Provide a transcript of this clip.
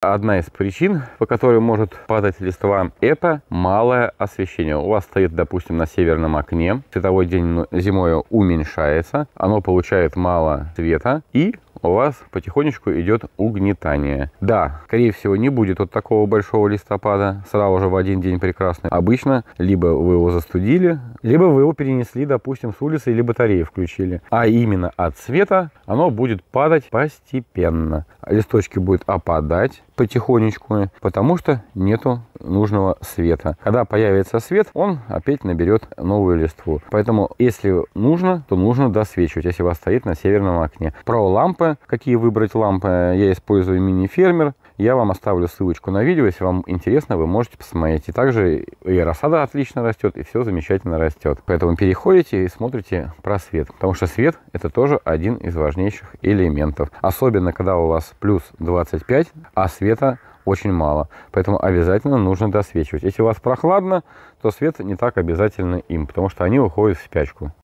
Одна из причин, по которой может падать листва, это малое освещение. У вас стоит, допустим, на северном окне, световой день ну, зимой уменьшается, оно получает мало света, и у вас потихонечку идет угнетание. Да, скорее всего, не будет вот такого большого листопада сразу же в один день прекрасный. Обычно либо вы его застудили, либо вы его перенесли, допустим, с улицы или батареи включили. А именно от света оно будет падать постепенно. Листочки будут опадать потихонечку, потому что нету нужного света. Когда появится свет, он опять наберет новую листву. Поэтому, если нужно, то нужно досвечивать, если у вас стоит на северном окне. Про лампы фермы, какие выбрать лампы, я использую мини-фермер. Я вам оставлю ссылочку на видео, если вам интересно, вы можете посмотреть. И также и рассада отлично растет, и все замечательно растет. Поэтому переходите и смотрите про свет, потому что свет это тоже один из важнейших элементов. Особенно, когда у вас плюс 25, а света очень мало. Поэтому обязательно нужно досвечивать. Если у вас прохладно, то свет не так обязательно им, потому что они уходят в спячку.